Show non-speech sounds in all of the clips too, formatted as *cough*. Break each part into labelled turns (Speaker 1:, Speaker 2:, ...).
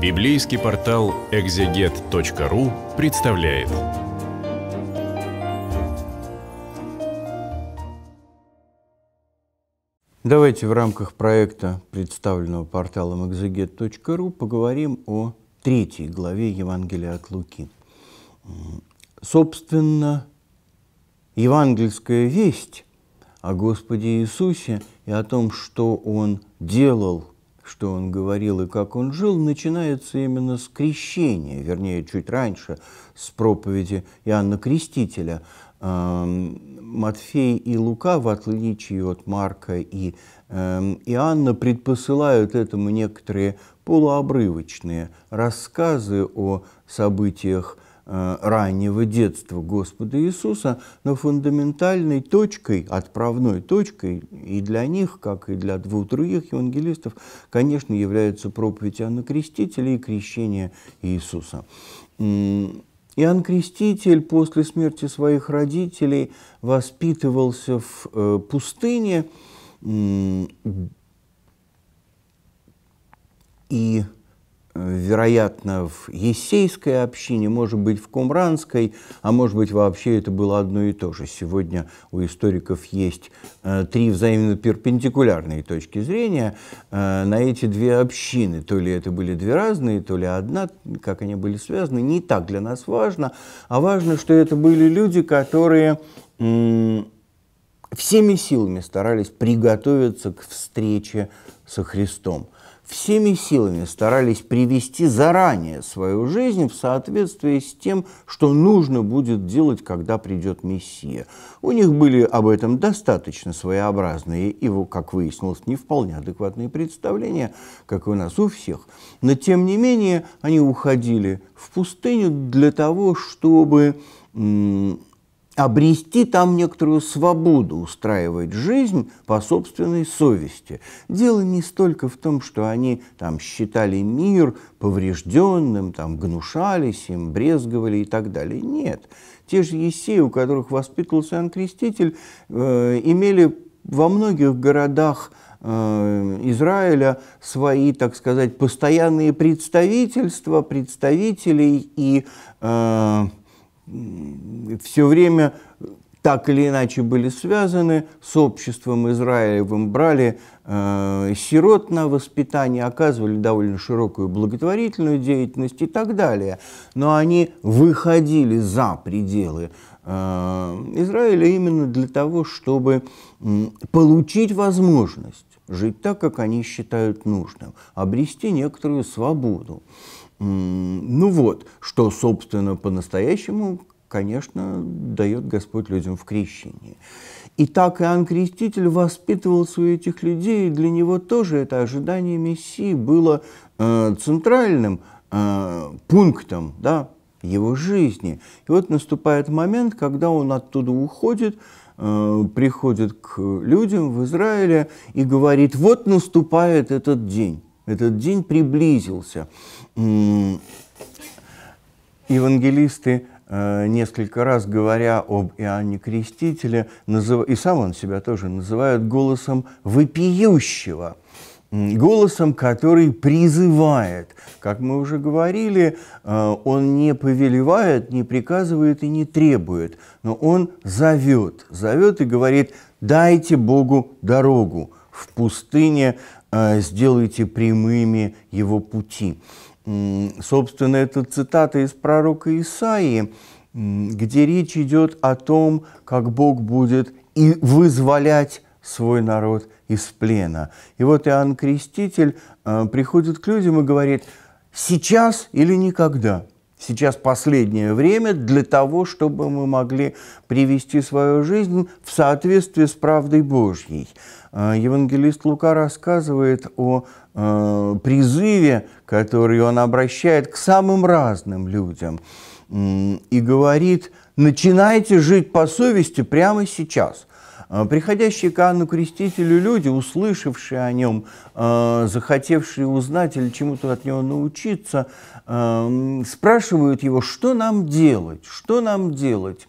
Speaker 1: Библейский портал экзегет.ру представляет. Давайте в рамках проекта, представленного порталом экзегет.ру, поговорим о третьей главе Евангелия от Луки. Собственно, евангельская весть о Господе Иисусе и о том, что Он делал что он говорил и как он жил, начинается именно с крещения, вернее, чуть раньше, с проповеди Иоанна Крестителя. Эм, Матфей и Лука, в отличие от Марка и эм, Иоанна, предпосылают этому некоторые полуобрывочные рассказы о событиях – Э, раннего детства Господа Иисуса, но фундаментальной точкой, отправной точкой и для них, как и для двух других евангелистов, конечно, является проповедь Иоанна Крестителя и крещение Иисуса. Иоанн Креститель после смерти своих родителей воспитывался в э, пустыне и вероятно, в Есейской общине, может быть, в Кумранской, а может быть, вообще это было одно и то же. Сегодня у историков есть э, три взаимно перпендикулярные точки зрения э, на эти две общины. То ли это были две разные, то ли одна, как они были связаны, не так для нас важно, а важно, что это были люди, которые всеми силами старались приготовиться к встрече со Христом – всеми силами старались привести заранее свою жизнь в соответствии с тем, что нужно будет делать, когда придет Мессия. У них были об этом достаточно своеобразные и, как выяснилось, не вполне адекватные представления, как и у нас у всех. Но, тем не менее, они уходили в пустыню для того, чтобы обрести там некоторую свободу устраивать жизнь по собственной совести. Дело не столько в том, что они там считали мир поврежденным, там гнушались им, брезговали и так далее. Нет. Те же Есеи, у которых воспитывался Иоанн Креститель, э, имели во многих городах э, Израиля свои, так сказать, постоянные представительства, представителей и э, все время так или иначе были связаны с обществом Израиля, Израилевым, брали э, сирот на воспитание, оказывали довольно широкую благотворительную деятельность и так далее. Но они выходили за пределы э, Израиля именно для того, чтобы э, получить возможность жить так, как они считают нужным, обрести некоторую свободу. Э, ну вот, что, собственно, по-настоящему, конечно, дает Господь людям в крещении. И так Иоанн Креститель воспитывал своих этих людей, и для него тоже это ожидание Мессии было э, центральным э, пунктом да, его жизни. И вот наступает момент, когда он оттуда уходит, э, приходит к людям в Израиле и говорит, вот наступает этот день этот день приблизился. Евангелисты э, несколько раз говоря об Иоанне Крестителе, назыв... и сам он себя тоже называет голосом вопиющего, голосом, который призывает. Как мы уже говорили, э, он не повелевает, не приказывает и не требует, но он зовет, зовет и говорит «дайте Богу дорогу». В пустыне Э, сделайте прямыми его пути. Собственно, это цитата из пророка Исаии, где речь идет о том, как Бог будет и вызволять свой народ из плена. И вот Иоанн Креститель э, приходит к людям и говорит, сейчас или никогда. Сейчас последнее время для того, чтобы мы могли привести свою жизнь в соответствие с правдой Божьей. А, евангелист Лука рассказывает о а, призыве, который он обращает к самым разным людям и говорит, начинайте жить по совести прямо сейчас. А, приходящие к Анну Крестителю люди, услышавшие о нем, захотевшие узнать или чему-то от него научиться, спрашивают его, что нам делать, что нам делать.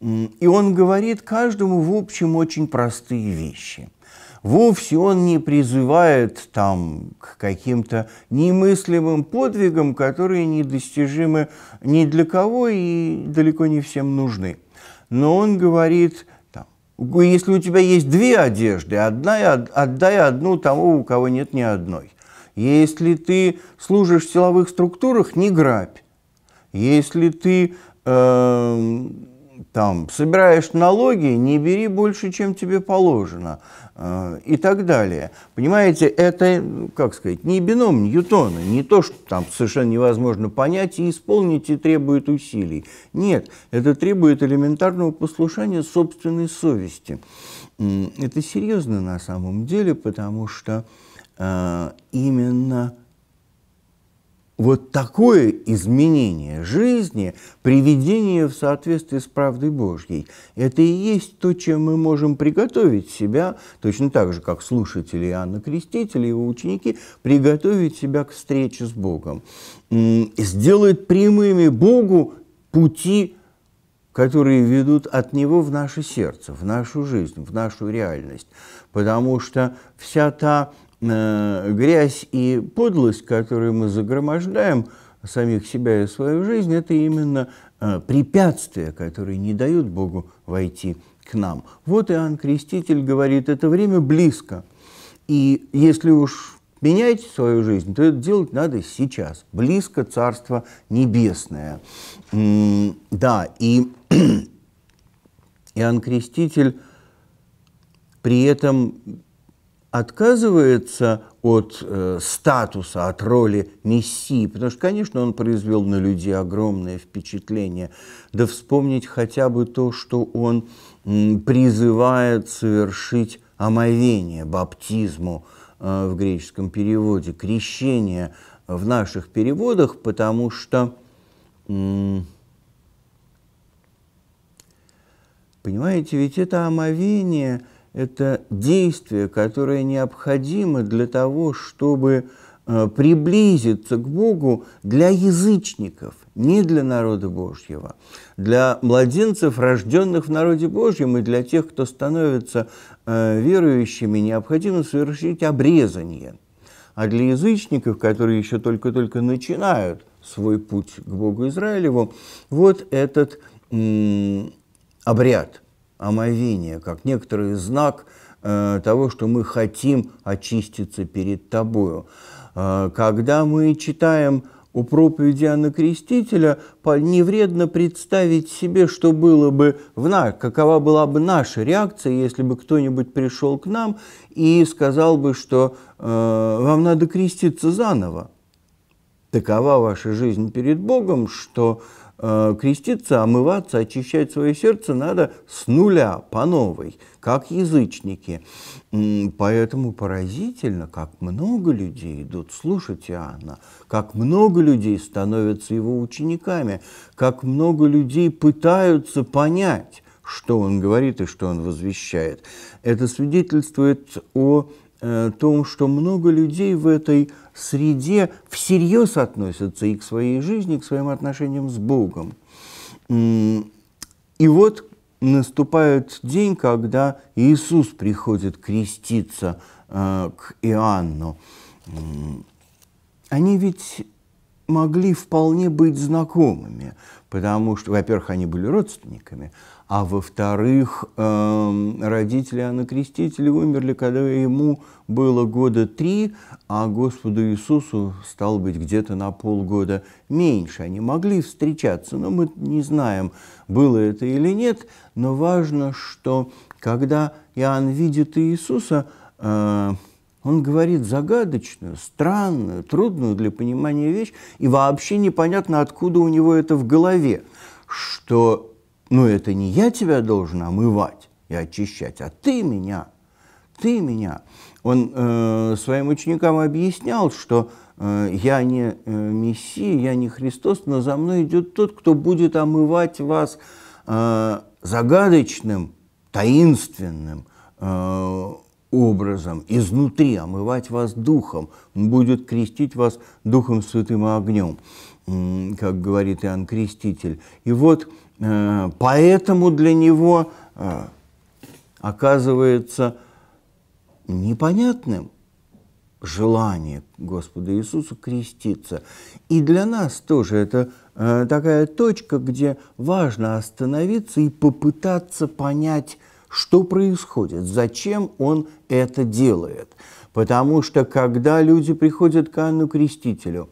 Speaker 1: И он говорит каждому, в общем, очень простые вещи – Вовсе он не призывает там к каким-то немыслимым подвигам, которые недостижимы ни для кого и далеко не всем нужны. Но он говорит, там, если у тебя есть две одежды, одна, отдай одну тому, у кого нет ни одной. Если ты служишь в силовых структурах, не грабь. Если ты э, там собираешь налоги, не бери больше, чем тебе положено и так далее. Понимаете, это, как сказать, не бином Ньютона, не то, что там совершенно невозможно понять и исполнить, и требует усилий. Нет, это требует элементарного послушания собственной совести. Это серьезно на самом деле, потому что э, именно вот такое изменение жизни, приведение в соответствие с правдой Божьей, это и есть то, чем мы можем приготовить себя, точно так же, как слушатели Иоанна Крестителя и его ученики, приготовить себя к встрече с Богом, сделать прямыми Богу пути, которые ведут от Него в наше сердце, в нашу жизнь, в нашу реальность. Потому что вся та Э, грязь и подлость, которые мы загромождаем самих себя и свою жизнь, это именно э, препятствия, которые не дают Богу войти к нам. Вот Иоанн Креститель говорит, это время близко. И если уж менять свою жизнь, то это делать надо сейчас. Близко Царство Небесное. Да, и *clears throat* Иоанн Креститель при этом отказывается от э, статуса, от роли мессии, потому что, конечно, он произвел на людей огромное впечатление. Да вспомнить хотя бы то, что он м, призывает совершить омовение, баптизму э, в греческом переводе, крещение в наших переводах, потому что, м, понимаете, ведь это омовение – это действие, которое необходимо для того, чтобы э, приблизиться к Богу для язычников, не для народа Божьего, для младенцев, рожденных в народе Божьем, и для тех, кто становится э, верующими, необходимо совершить обрезание. А для язычников, которые еще только-только начинают свой путь к Богу Израилеву, вот этот обряд – омовение, как некоторый знак э, того, что мы хотим очиститься перед Тобою. Э, когда мы читаем у проповеди Анна Крестителя, не вредно представить себе, что было бы в нас, какова была бы наша реакция, если бы кто-нибудь пришел к нам и сказал бы, что э, вам надо креститься заново. Такова ваша жизнь перед Богом, что Э, креститься, омываться, очищать свое сердце надо с нуля, по новой, как язычники. Поэтому поразительно, как много людей идут слушать Иоанна, как много людей становятся его учениками, как много людей пытаются понять, что он говорит и что он возвещает. Это свидетельствует о Э, том, что много людей в этой среде всерьез относятся и к своей жизни, и к своим отношениям с Богом. И вот наступает день, когда Иисус приходит креститься э, к Иоанну. Они ведь могли вполне быть знакомыми, потому что, во-первых, они были родственниками, а во-вторых, эм, родители Анны Крестителя умерли, когда ему было года три, а Господу Иисусу стал быть где-то на полгода меньше. Они могли встречаться, но мы не знаем, было это или нет, но важно, что когда Иоанн видит Иисуса, э, он говорит загадочную, странную, трудную для понимания вещь, и вообще непонятно, откуда у него это в голове, что, ну, это не я тебя должен омывать и очищать, а ты меня, ты меня. Он э, своим ученикам объяснял, что э, я не э, Мессия, я не Христос, но за мной идет тот, кто будет омывать вас э, загадочным, таинственным, э, образом, изнутри омывать вас духом, Он будет крестить вас духом святым и огнем, как говорит Иоанн Креститель. И вот э, поэтому для него э, оказывается непонятным желание Господа Иисуса креститься. И для нас тоже это э, такая точка, где важно остановиться и попытаться понять что происходит? Зачем он это делает? Потому что когда люди приходят к Анну Крестителю,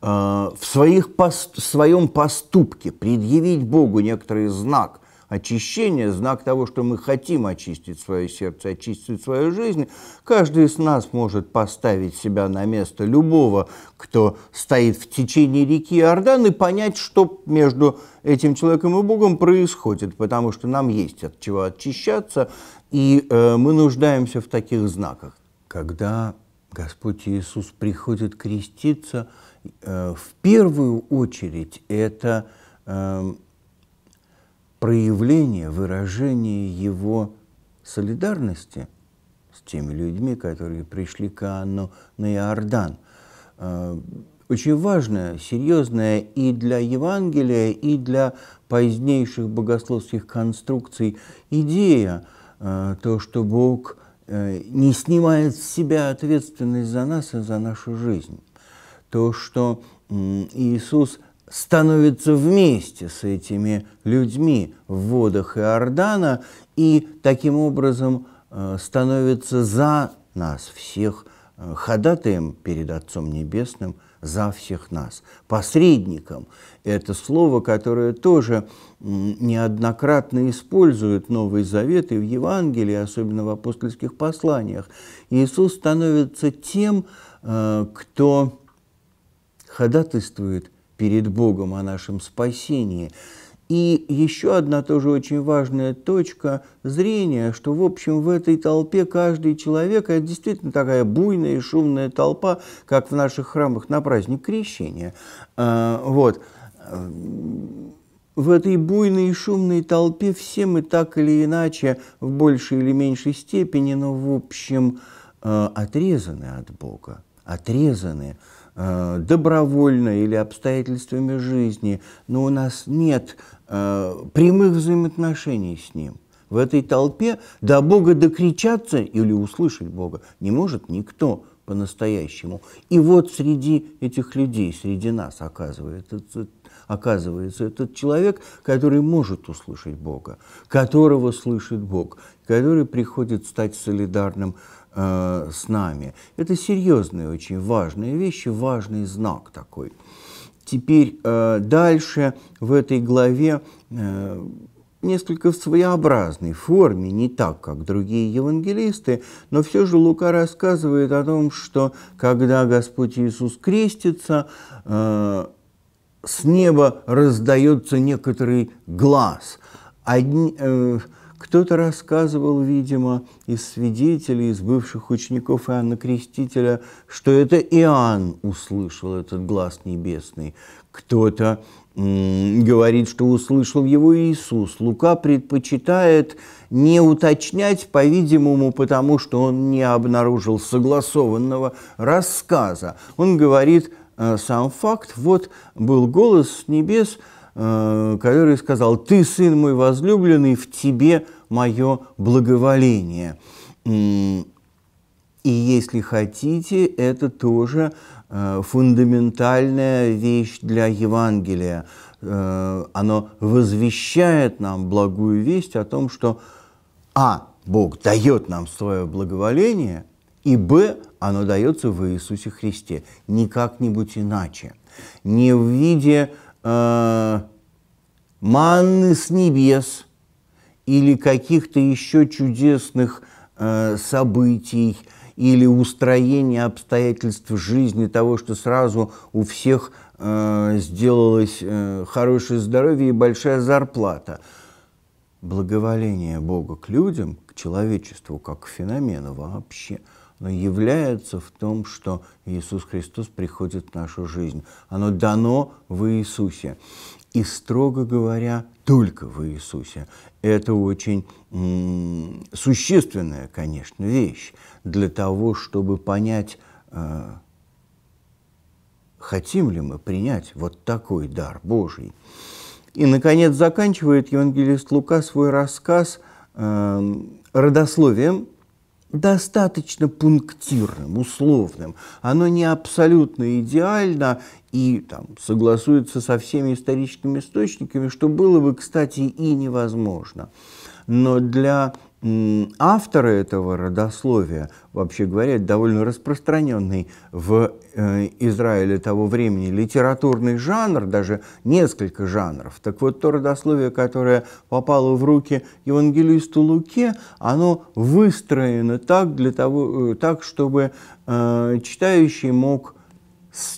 Speaker 1: э, в, своих пост, в своем поступке предъявить Богу некоторый знак – очищение, знак того, что мы хотим очистить свое сердце, очистить свою жизнь, каждый из нас может поставить себя на место любого, кто стоит в течение реки Иордан, и понять, что между этим человеком и Богом происходит, потому что нам есть от чего очищаться, и э, мы нуждаемся в таких знаках. Когда Господь Иисус приходит креститься, э, в первую очередь это э, проявление, выражение его солидарности с теми людьми, которые пришли к Анну на Иордан. Э, очень важное, серьезное и для Евангелия, и для позднейших богословских конструкций идея, э, то, что Бог э, не снимает с себя ответственность за нас и за нашу жизнь. То, что Иисус – становится вместе с этими людьми в водах Иордана и таким образом э, становится за нас всех э, ходатаем перед Отцом Небесным за всех нас, посредником. Это слово, которое тоже неоднократно используют Новый Завет и в Евангелии, особенно в апостольских посланиях. Иисус становится тем, э, кто ходатайствует – перед Богом о нашем спасении. И еще одна тоже очень важная точка зрения, что, в общем, в этой толпе каждый человек, это действительно такая буйная и шумная толпа, как в наших храмах на праздник Крещения. А, вот. В этой буйной и шумной толпе все мы так или иначе, в большей или меньшей степени, но, в общем, э, отрезаны от Бога, отрезаны от Э, добровольно или обстоятельствами жизни, но у нас нет э, прямых взаимоотношений с Ним. В этой толпе до Бога докричаться или услышать Бога не может никто по-настоящему. И вот среди этих людей, среди нас оказывается, оказывается этот человек, который может услышать Бога, которого слышит Бог, который приходит стать солидарным Э, с нами. Это серьезные, очень важные вещи, важный знак такой. Теперь э, дальше в этой главе э, несколько в своеобразной форме, не так, как другие евангелисты, но все же Лука рассказывает о том, что когда Господь Иисус крестится, с неба раздается некоторый глаз. Одни, кто-то рассказывал, видимо, из свидетелей, из бывших учеников Иоанна Крестителя, что это Иоанн услышал этот глаз небесный. Кто-то говорит, что услышал его Иисус. Лука предпочитает не уточнять, по-видимому, потому что он не обнаружил согласованного рассказа. Он говорит э, сам факт, вот был голос с небес – Э, который сказал, «Ты, сын мой возлюбленный, в тебе мое благоволение». И если хотите, это тоже э, фундаментальная вещь для Евангелия. Э, оно возвещает нам благую весть о том, что а. Бог дает нам свое благоволение, и б. оно дается в Иисусе Христе. Не как-нибудь иначе. Не в виде э, манны с небес или каких-то еще чудесных э, событий или устроения обстоятельств жизни, того, что сразу у всех э, сделалось э, хорошее здоровье и большая зарплата. Благоволение Бога к людям, к человечеству, как к феномену вообще – является в том, что Иисус Христос приходит в нашу жизнь. Оно дано в Иисусе. И, строго говоря, только в Иисусе. Это очень существенная, конечно, вещь для того, чтобы понять, э хотим ли мы принять вот такой дар Божий. И, наконец, заканчивает евангелист Лука свой рассказ э родословием достаточно пунктирным, условным. Оно не абсолютно идеально и там, согласуется со всеми историческими источниками, что было бы, кстати, и невозможно. Но для Авторы этого родословия, вообще говоря, довольно распространенный в э, Израиле того времени литературный жанр, даже несколько жанров. Так вот, то родословие, которое попало в руки евангелисту Луке, оно выстроено так, для того, э, так чтобы э, читающий мог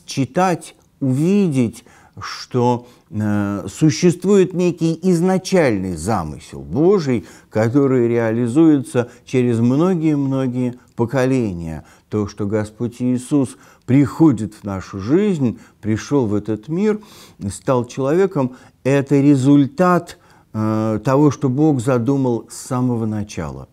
Speaker 1: считать, увидеть что э, существует некий изначальный замысел Божий, который реализуется через многие-многие поколения. То, что Господь Иисус приходит в нашу жизнь, пришел в этот мир, стал человеком, это результат э, того, что Бог задумал с самого начала.